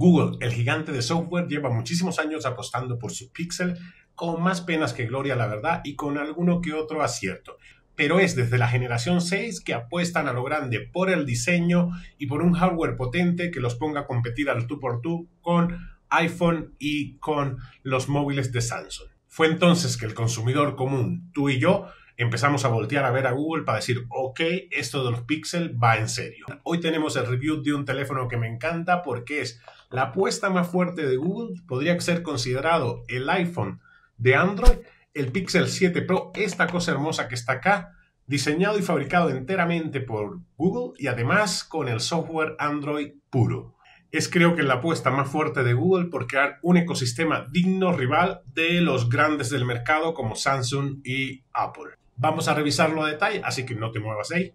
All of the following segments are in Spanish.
Google, el gigante de software, lleva muchísimos años apostando por su Pixel, con más penas que gloria, la verdad, y con alguno que otro acierto. Pero es desde la generación 6 que apuestan a lo grande por el diseño y por un hardware potente que los ponga a competir al tú por tú con iPhone y con los móviles de Samsung. Fue entonces que el consumidor común, tú y yo, empezamos a voltear a ver a Google para decir, ok, esto de los Pixel va en serio. Hoy tenemos el review de un teléfono que me encanta porque es la apuesta más fuerte de Google podría ser considerado el iPhone de Android, el Pixel 7 Pro, esta cosa hermosa que está acá, diseñado y fabricado enteramente por Google y además con el software Android puro. Es creo que la apuesta más fuerte de Google por crear un ecosistema digno rival de los grandes del mercado como Samsung y Apple. Vamos a revisarlo a detalle, así que no te muevas ahí.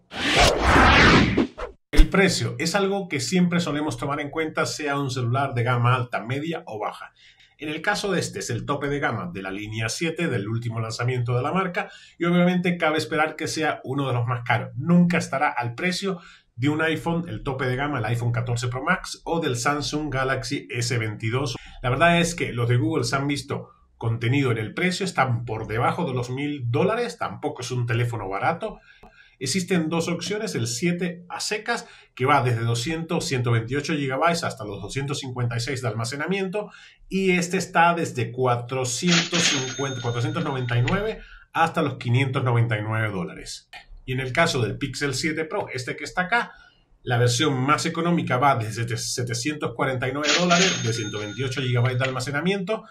El precio es algo que siempre solemos tomar en cuenta sea un celular de gama alta, media o baja. En el caso de este es el tope de gama de la línea 7 del último lanzamiento de la marca y obviamente cabe esperar que sea uno de los más caros. Nunca estará al precio de un iPhone, el tope de gama, el iPhone 14 Pro Max o del Samsung Galaxy S22. La verdad es que los de Google se han visto contenido en el precio, están por debajo de los mil dólares, tampoco es un teléfono barato. Existen dos opciones, el 7 a secas, que va desde 200, 128 GB hasta los 256 de almacenamiento, y este está desde 450, 499 hasta los 599 dólares. Y en el caso del Pixel 7 Pro, este que está acá, la versión más económica va desde 749 dólares, de 128 GB de almacenamiento,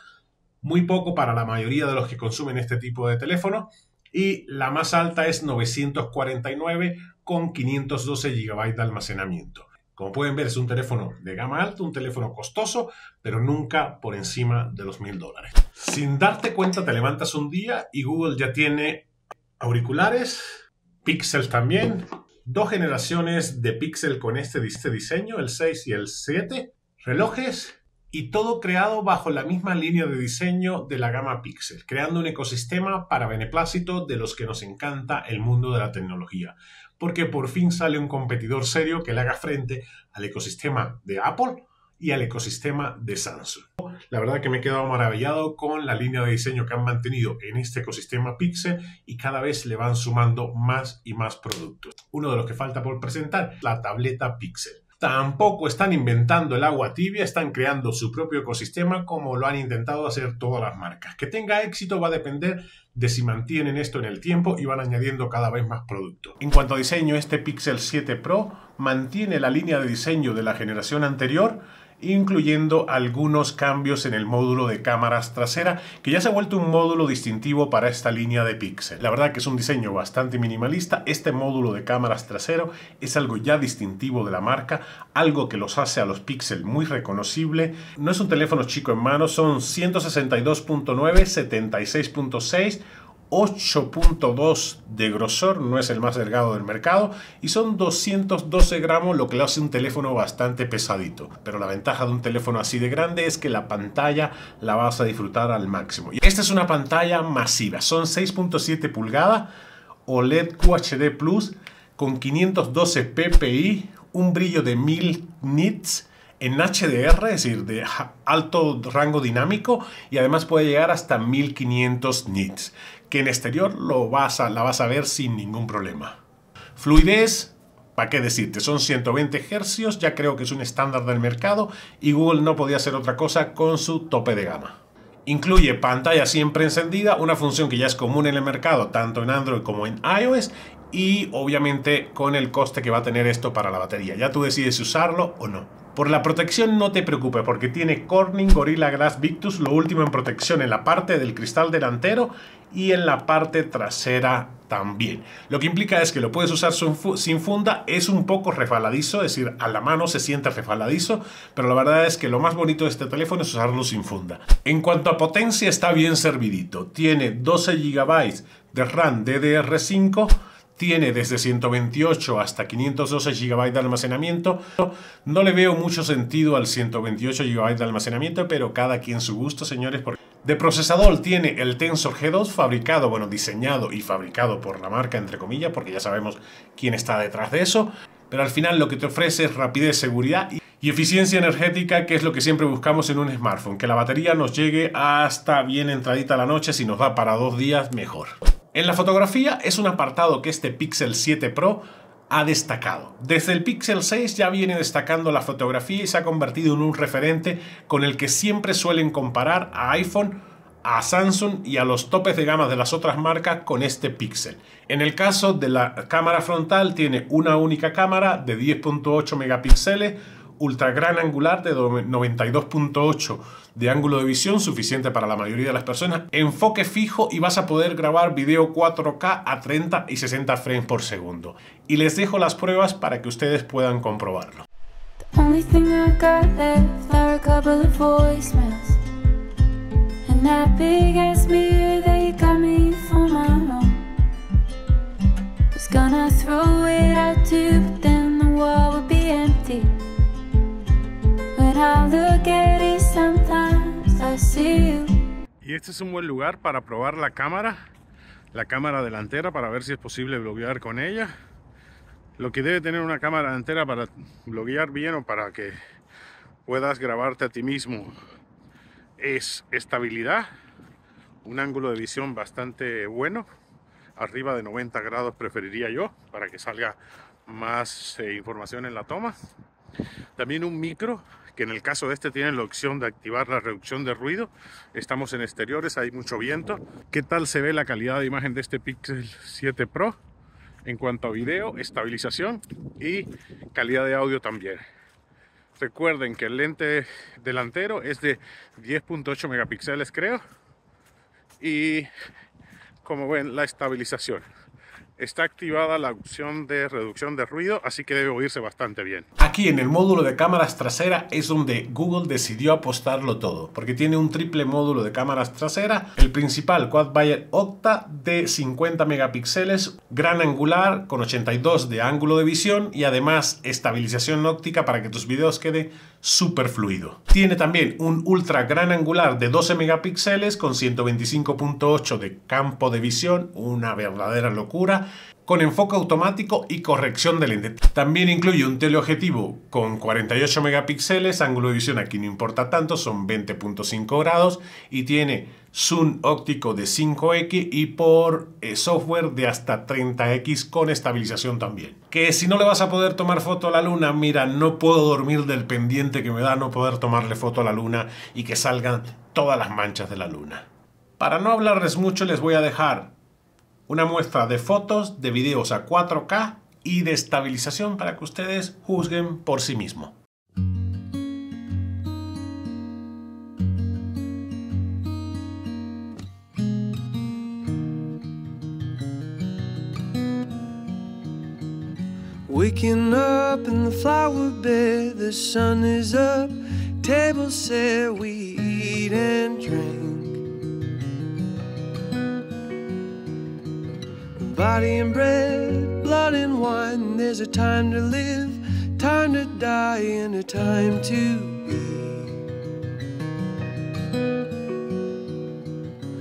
muy poco para la mayoría de los que consumen este tipo de teléfono, y la más alta es 949 con 512 GB de almacenamiento. Como pueden ver, es un teléfono de gama alta, un teléfono costoso, pero nunca por encima de los mil dólares. Sin darte cuenta, te levantas un día y Google ya tiene auriculares, Pixel también, dos generaciones de Pixel con este, este diseño, el 6 y el 7, relojes, y todo creado bajo la misma línea de diseño de la gama Pixel, creando un ecosistema para beneplácito de los que nos encanta el mundo de la tecnología, porque por fin sale un competidor serio que le haga frente al ecosistema de Apple y al ecosistema de Samsung. La verdad que me he quedado maravillado con la línea de diseño que han mantenido en este ecosistema Pixel y cada vez le van sumando más y más productos. Uno de los que falta por presentar, la tableta Pixel. Tampoco están inventando el agua tibia, están creando su propio ecosistema como lo han intentado hacer todas las marcas. Que tenga éxito va a depender de si mantienen esto en el tiempo y van añadiendo cada vez más productos. En cuanto a diseño, este Pixel 7 Pro mantiene la línea de diseño de la generación anterior, incluyendo algunos cambios en el módulo de cámaras trasera, que ya se ha vuelto un módulo distintivo para esta línea de Pixel. La verdad que es un diseño bastante minimalista, este módulo de cámaras trasero es algo ya distintivo de la marca, algo que los hace a los píxeles muy reconocible. No es un teléfono chico en mano, son 162.9, 76.6, 8.2 de grosor, no es el más delgado del mercado, y son 212 gramos, lo que le hace un teléfono bastante pesadito. Pero la ventaja de un teléfono así de grande es que la pantalla la vas a disfrutar al máximo. Y esta es una pantalla masiva, son 6.7 pulgadas, OLED QHD Plus, con 512 ppi, un brillo de 1000 nits, en HDR, es decir, de alto rango dinámico, y además puede llegar hasta 1500 nits que en exterior lo vas a, la vas a ver sin ningún problema. Fluidez, ¿para qué decirte? Son 120 Hz, ya creo que es un estándar del mercado y Google no podía hacer otra cosa con su tope de gama. Incluye pantalla siempre encendida, una función que ya es común en el mercado, tanto en Android como en iOS, y obviamente con el coste que va a tener esto para la batería. Ya tú decides usarlo o no. Por la protección no te preocupes porque tiene Corning Gorilla Glass Victus, lo último en protección en la parte del cristal delantero y en la parte trasera también. Lo que implica es que lo puedes usar sin funda, es un poco refaladizo, es decir, a la mano se siente refaladizo, pero la verdad es que lo más bonito de este teléfono es usarlo sin funda. En cuanto a potencia, está bien servidito. Tiene 12 GB de RAM DDR5, tiene desde 128 hasta 512 GB de almacenamiento. No le veo mucho sentido al 128 GB de almacenamiento, pero cada quien su gusto, señores, porque de procesador tiene el Tensor G2 fabricado, bueno, diseñado y fabricado por la marca, entre comillas, porque ya sabemos quién está detrás de eso. Pero al final lo que te ofrece es rapidez, seguridad y eficiencia energética, que es lo que siempre buscamos en un smartphone, que la batería nos llegue hasta bien entradita la noche, si nos da para dos días, mejor. En la fotografía es un apartado que este Pixel 7 Pro ha destacado. Desde el Pixel 6 ya viene destacando la fotografía y se ha convertido en un referente con el que siempre suelen comparar a iPhone, a Samsung y a los topes de gama de las otras marcas con este Pixel. En el caso de la cámara frontal tiene una única cámara de 10.8 megapíxeles, ultra gran angular de 92.8 de ángulo de visión, suficiente para la mayoría de las personas, enfoque fijo y vas a poder grabar video 4K a 30 y 60 frames por segundo. Y les dejo las pruebas para que ustedes puedan comprobarlo. Y este es un buen lugar para probar la cámara, la cámara delantera, para ver si es posible bloguear con ella. Lo que debe tener una cámara delantera para bloguear bien o para que puedas grabarte a ti mismo es estabilidad, un ángulo de visión bastante bueno, arriba de 90 grados preferiría yo, para que salga más eh, información en la toma. También un micro que en el caso de este tienen la opción de activar la reducción de ruido. Estamos en exteriores, hay mucho viento. ¿Qué tal se ve la calidad de imagen de este Pixel 7 Pro? En cuanto a video, estabilización y calidad de audio también. Recuerden que el lente delantero es de 10.8 megapíxeles creo. Y como ven, la estabilización está activada la opción de reducción de ruido, así que debe oírse bastante bien. Aquí en el módulo de cámaras trasera es donde Google decidió apostarlo todo, porque tiene un triple módulo de cámaras trasera, el principal Quad Bayer Octa de 50 megapíxeles, gran angular con 82 de ángulo de visión y además estabilización óptica para que tus videos queden super fluido. Tiene también un ultra gran angular de 12 megapíxeles con 125.8 de campo de visión, una verdadera locura, con enfoque automático y corrección de lente. También incluye un teleobjetivo con 48 megapíxeles, ángulo de visión aquí no importa tanto, son 20.5 grados y tiene zoom óptico de 5X y por eh, software de hasta 30X con estabilización también. Que si no le vas a poder tomar foto a la luna, mira, no puedo dormir del pendiente que me da no poder tomarle foto a la luna y que salgan todas las manchas de la luna. Para no hablarles mucho les voy a dejar una muestra de fotos, de videos a 4K y de estabilización para que ustedes juzguen por sí mismo. Waking up in the flower bed, the sun is up. Table set, we eat and drink. Body and bread, blood and wine. There's a time to live, time to die, and a time to be.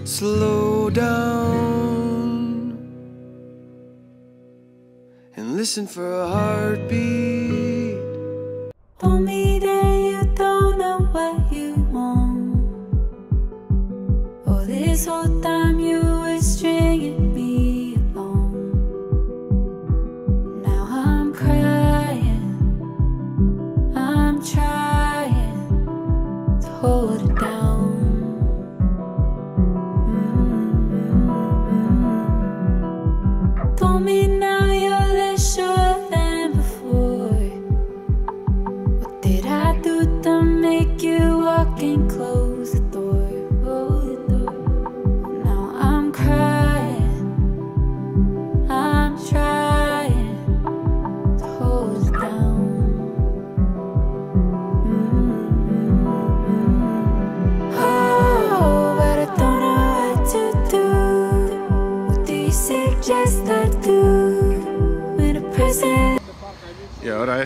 Slow down. listen for a heartbeat Hold me there, you don't know what you want All oh, this whole time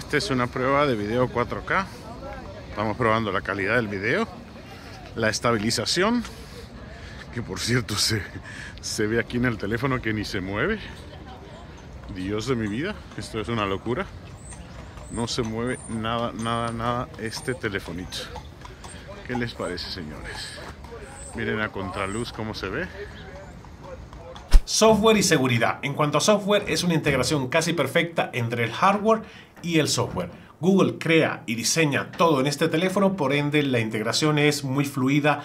Esta es una prueba de video 4K. Estamos probando la calidad del video, la estabilización, que por cierto se, se ve aquí en el teléfono que ni se mueve. Dios de mi vida, esto es una locura. No se mueve nada, nada, nada este telefonito. ¿Qué les parece, señores? Miren a contraluz cómo se ve. Software y seguridad. En cuanto a software, es una integración casi perfecta entre el hardware y el software. Google crea y diseña todo en este teléfono, por ende la integración es muy fluida.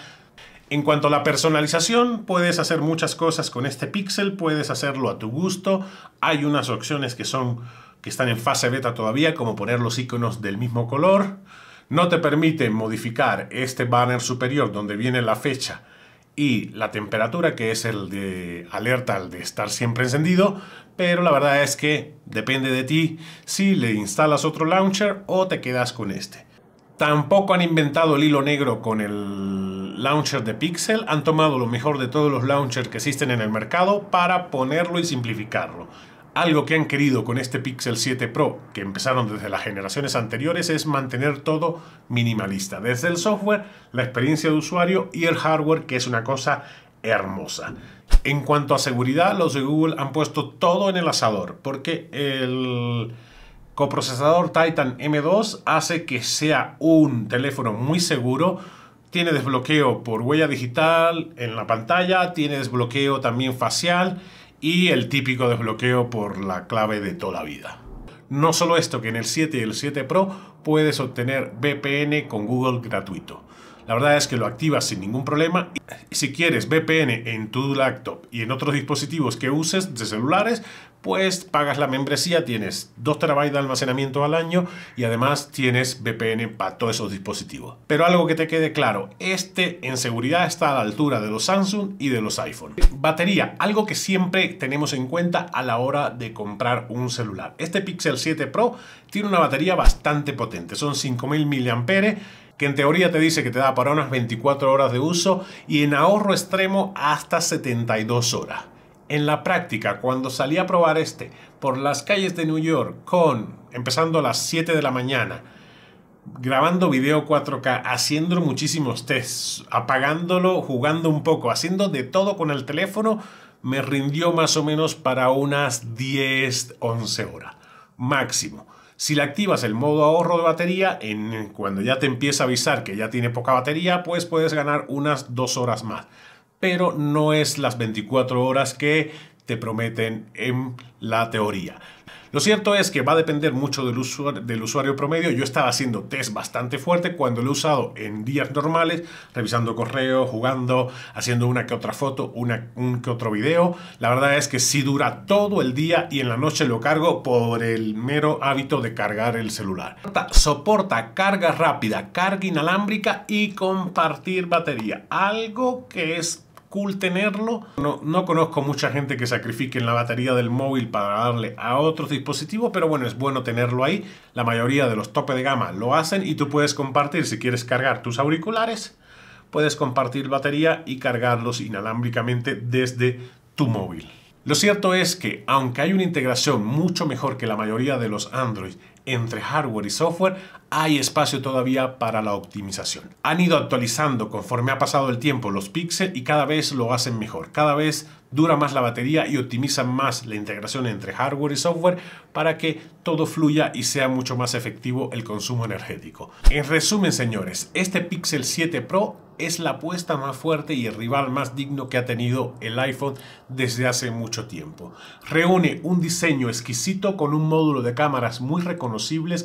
En cuanto a la personalización, puedes hacer muchas cosas con este Pixel, puedes hacerlo a tu gusto. Hay unas opciones que son que están en fase beta todavía, como poner los iconos del mismo color. No te permite modificar este banner superior donde viene la fecha y la temperatura, que es el de alerta al de estar siempre encendido, pero la verdad es que depende de ti si le instalas otro launcher o te quedas con este. Tampoco han inventado el hilo negro con el launcher de Pixel, han tomado lo mejor de todos los launchers que existen en el mercado para ponerlo y simplificarlo. Algo que han querido con este Pixel 7 Pro, que empezaron desde las generaciones anteriores, es mantener todo minimalista, desde el software, la experiencia de usuario y el hardware, que es una cosa hermosa. En cuanto a seguridad, los de Google han puesto todo en el asador, porque el coprocesador Titan M2 hace que sea un teléfono muy seguro, tiene desbloqueo por huella digital en la pantalla, tiene desbloqueo también facial, y el típico desbloqueo por la clave de toda la vida. No solo esto, que en el 7 y el 7 Pro puedes obtener VPN con Google gratuito. La verdad es que lo activas sin ningún problema y si quieres VPN en tu laptop y en otros dispositivos que uses de celulares, pues pagas la membresía, tienes 2 terabytes de almacenamiento al año y además tienes VPN para todos esos dispositivos. Pero algo que te quede claro, este en seguridad está a la altura de los Samsung y de los iPhone. Batería, algo que siempre tenemos en cuenta a la hora de comprar un celular. Este Pixel 7 Pro tiene una batería bastante potente, son 5000 mAh que en teoría te dice que te da para unas 24 horas de uso y en ahorro extremo hasta 72 horas. En la práctica, cuando salí a probar este por las calles de New York con, empezando a las 7 de la mañana, grabando video 4K, haciendo muchísimos tests, apagándolo, jugando un poco, haciendo de todo con el teléfono, me rindió más o menos para unas 10, 11 horas, máximo. Si le activas el modo ahorro de batería, en, cuando ya te empieza a avisar que ya tiene poca batería, pues puedes ganar unas 2 horas más pero no es las 24 horas que te prometen en la teoría. Lo cierto es que va a depender mucho del usuario, del usuario, promedio. Yo estaba haciendo test bastante fuerte cuando lo he usado en días normales, revisando correo, jugando, haciendo una que otra foto, una, un que otro video. La verdad es que si dura todo el día y en la noche lo cargo por el mero hábito de cargar el celular. Soporta carga rápida, carga inalámbrica y compartir batería. Algo que es cool tenerlo. No, no conozco mucha gente que sacrifique en la batería del móvil para darle a otros dispositivos, pero bueno, es bueno tenerlo ahí. La mayoría de los tope de gama lo hacen y tú puedes compartir si quieres cargar tus auriculares. Puedes compartir batería y cargarlos inalámbricamente desde tu móvil. Lo cierto es que, aunque hay una integración mucho mejor que la mayoría de los Android entre hardware y software, hay espacio todavía para la optimización. Han ido actualizando conforme ha pasado el tiempo los píxeles y cada vez lo hacen mejor. Cada vez dura más la batería y optimizan más la integración entre hardware y software para que todo fluya y sea mucho más efectivo el consumo energético. En resumen, señores, este Pixel 7 Pro es la apuesta más fuerte y el rival más digno que ha tenido el iPhone desde hace mucho tiempo. Reúne un diseño exquisito con un módulo de cámaras muy reconocido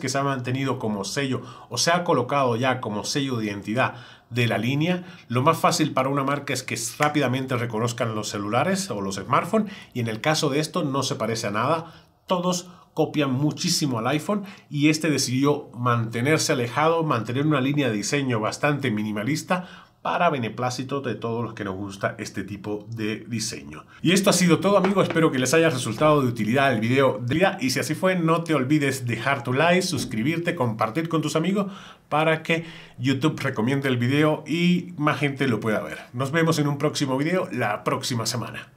que se ha mantenido como sello o se ha colocado ya como sello de identidad de la línea, lo más fácil para una marca es que rápidamente reconozcan los celulares o los smartphones y en el caso de esto no se parece a nada, todos copian muchísimo al iPhone y este decidió mantenerse alejado, mantener una línea de diseño bastante minimalista para beneplácito de todos los que nos gusta este tipo de diseño. Y esto ha sido todo amigos, espero que les haya resultado de utilidad el video de día y si así fue no te olvides dejar tu like, suscribirte, compartir con tus amigos para que YouTube recomiende el video y más gente lo pueda ver. Nos vemos en un próximo video la próxima semana.